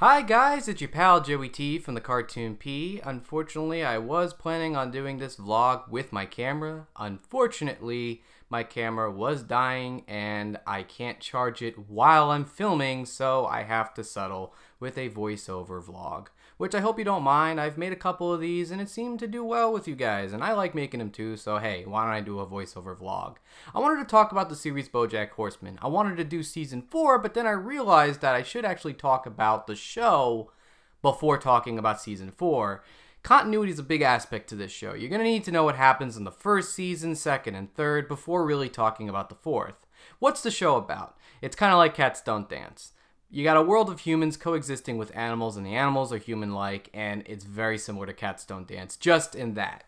Hi guys, it's your pal Joey T from the Cartoon P. Unfortunately, I was planning on doing this vlog with my camera. Unfortunately, my camera was dying and I can't charge it while I'm filming, so I have to settle with a voiceover vlog. Which I hope you don't mind. I've made a couple of these and it seemed to do well with you guys, and I like making them too, so hey, why don't I do a voiceover vlog? I wanted to talk about the series Bojack Horseman. I wanted to do season 4, but then I realized that I should actually talk about the show before talking about season 4 Continuity is a big aspect to this show. You're going to need to know what happens in the first season, second, and third before really talking about the fourth. What's the show about? It's kind of like Cats Don't Dance. You got a world of humans coexisting with animals, and the animals are human like, and it's very similar to Cats Don't Dance, just in that.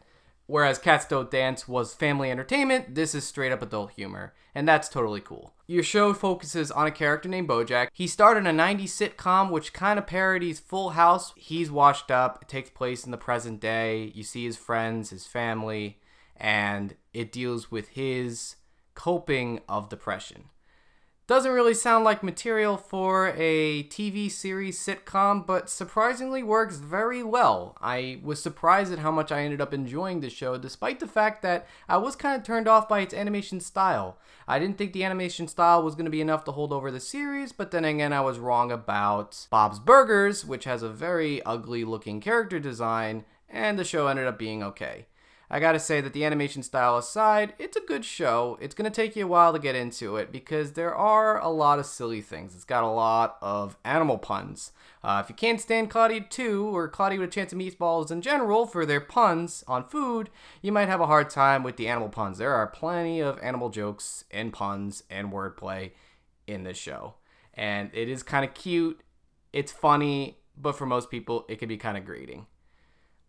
Whereas Cats Don't Dance was family entertainment, this is straight up adult humor, and that's totally cool. Your show focuses on a character named Bojack. He started a 90s sitcom which kind of parodies Full House. He's washed up, it takes place in the present day. You see his friends, his family, and it deals with his coping of depression. Doesn't really sound like material for a TV series sitcom, but surprisingly works very well. I was surprised at how much I ended up enjoying the show, despite the fact that I was kind of turned off by its animation style. I didn't think the animation style was going to be enough to hold over the series, but then again, I was wrong about Bob's Burgers, which has a very ugly looking character design, and the show ended up being okay. I gotta say that the animation style aside, it's a good show. It's gonna take you a while to get into it because there are a lot of silly things. It's got a lot of animal puns. Uh, if you can't stand Claudia 2 or Claudia with a Chance of Meatballs in general for their puns on food, you might have a hard time with the animal puns. There are plenty of animal jokes and puns and wordplay in this show. And it is kind of cute, it's funny, but for most people, it can be kind of grating.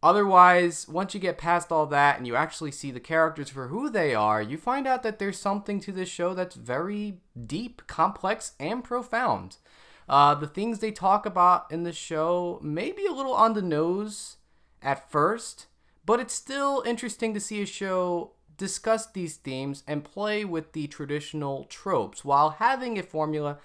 Otherwise, once you get past all that and you actually see the characters for who they are, you find out that there's something to this show that's very deep, complex, and profound. Uh, the things they talk about in the show may be a little on the nose at first, but it's still interesting to see a show discuss these themes and play with the traditional tropes while having a formula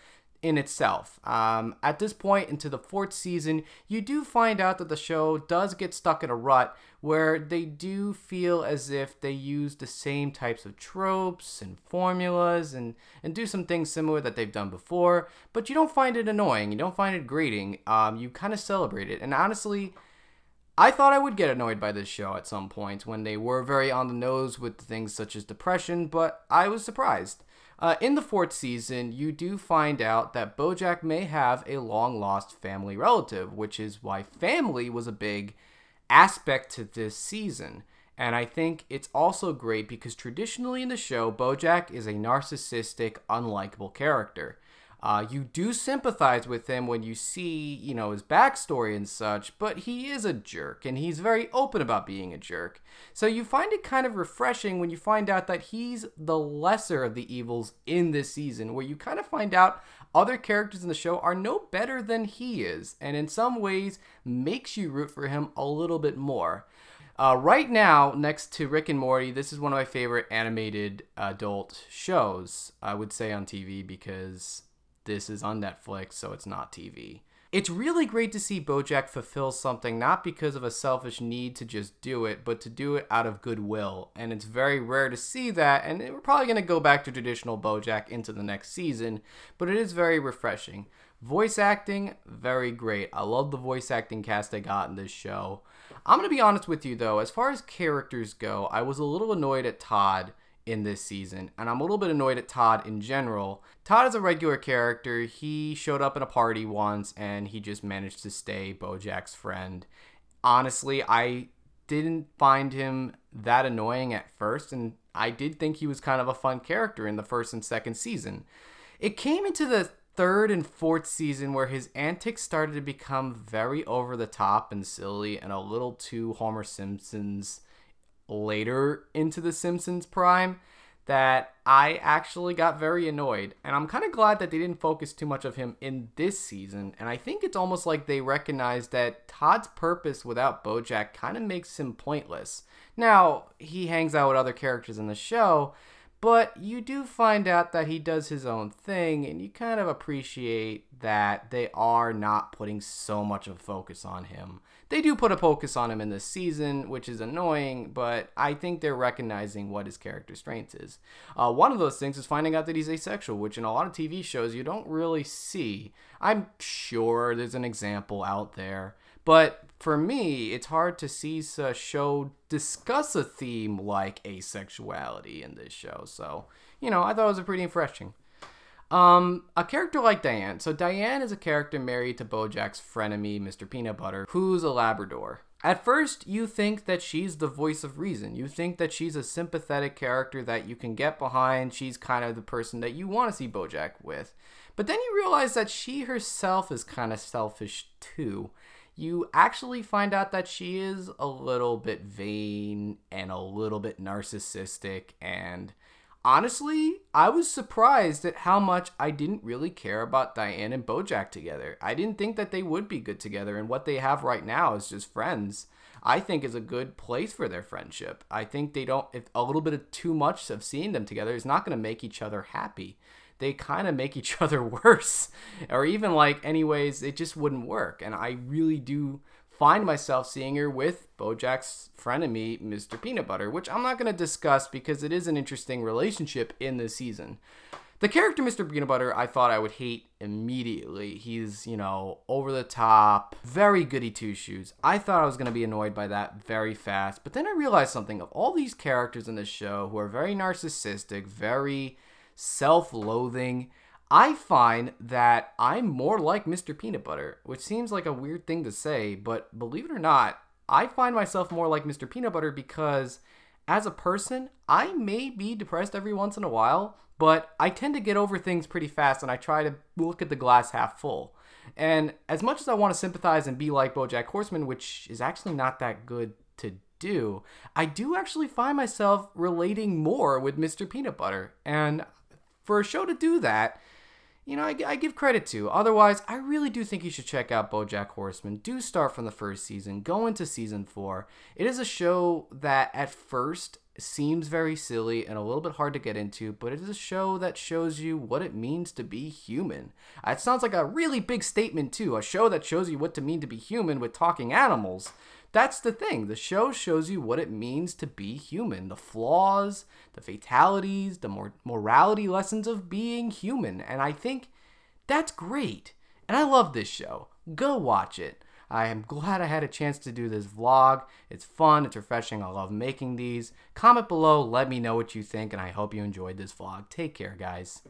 in itself. Um, at this point into the fourth season, you do find out that the show does get stuck in a rut where they do feel as if they use the same types of tropes and formulas and, and do some things similar that they've done before, but you don't find it annoying, you don't find it grating, um, you kind of celebrate it. And honestly, I thought I would get annoyed by this show at some point when they were very on the nose with things such as depression, but I was surprised. Uh, in the fourth season, you do find out that Bojack may have a long lost family relative, which is why family was a big aspect to this season. And I think it's also great because traditionally in the show, Bojack is a narcissistic, unlikable character. Uh, you do sympathize with him when you see, you know, his backstory and such, but he is a jerk, and he's very open about being a jerk. So you find it kind of refreshing when you find out that he's the lesser of the evils in this season, where you kind of find out other characters in the show are no better than he is, and in some ways makes you root for him a little bit more. Uh, right now, next to Rick and Morty, this is one of my favorite animated adult shows, I would say, on TV because this is on Netflix, so it's not TV. It's really great to see Bojack fulfill something, not because of a selfish need to just do it, but to do it out of goodwill. And it's very rare to see that, and we're probably going to go back to traditional Bojack into the next season, but it is very refreshing. Voice acting, very great. I love the voice acting cast I got in this show. I'm going to be honest with you, though, as far as characters go, I was a little annoyed at Todd in this season, and I'm a little bit annoyed at Todd in general. Todd is a regular character. He showed up in a party once and he just managed to stay Bojack's friend. Honestly, I didn't find him that annoying at first, and I did think he was kind of a fun character in the first and second season. It came into the third and fourth season where his antics started to become very over the top and silly and a little too Homer Simpson's later into The Simpsons Prime that I actually got very annoyed. And I'm kind of glad that they didn't focus too much of him in this season. And I think it's almost like they recognized that Todd's purpose without Bojack kind of makes him pointless. Now, he hangs out with other characters in the show, but you do find out that he does his own thing, and you kind of appreciate that they are not putting so much of a focus on him. They do put a focus on him in this season, which is annoying, but I think they're recognizing what his character strength is. Uh, one of those things is finding out that he's asexual, which in a lot of TV shows you don't really see. I'm sure there's an example out there. But for me, it's hard to see a show discuss a theme like asexuality in this show. So, you know, I thought it was pretty refreshing. Um, a character like Diane. So Diane is a character married to Bojack's frenemy, Mr. Peanut Butter, who's a Labrador. At first, you think that she's the voice of reason. You think that she's a sympathetic character that you can get behind. She's kind of the person that you want to see Bojack with. But then you realize that she herself is kind of selfish too you actually find out that she is a little bit vain and a little bit narcissistic. And honestly, I was surprised at how much I didn't really care about Diane and Bojack together. I didn't think that they would be good together, and what they have right now is just friends. I think is a good place for their friendship. I think they don't if a little bit of too much of seeing them together is not going to make each other happy they kind of make each other worse. or even like, anyways, it just wouldn't work. And I really do find myself seeing her with Bojack's frenemy, Mr. Peanut Butter, which I'm not going to discuss because it is an interesting relationship in this season. The character Mr. Peanut Butter, I thought I would hate immediately. He's, you know, over the top, very goody two shoes. I thought I was going to be annoyed by that very fast, but then I realized something of all these characters in this show who are very narcissistic, very self loathing. I find that I'm more like Mr. Peanut Butter, which seems like a weird thing to say, but believe it or not, I find myself more like Mr. Peanut Butter because as a person, I may be depressed every once in a while, but I tend to get over things pretty fast and I try to look at the glass half full. And as much as I want to sympathize and be like Bojack Horseman, which is actually not that good to do, I do actually find myself relating more with Mr. Peanut Butter. And for a show to do that, you know, I, I, give credit to. Otherwise, I really do think you should check out BoJack Horseman. Do start from the first season, go into season four. It is a show that at first seems very silly and a little bit hard to get into, but it is a show that shows you what it means to be human. Uh, it sounds like a really big statement too. A show that shows you what to mean to be human with talking animals. That's the thing. The show shows you what it means to be human the flaws, the fatalities, the mor- morality lessons of being human. And I think that's great. And I love this show. Go watch it. I am glad I had a chance to do this vlog. It's fun, it's refreshing, I love making these. Comment below, let me know what you think, and I hope you enjoyed this vlog. Take care, guys.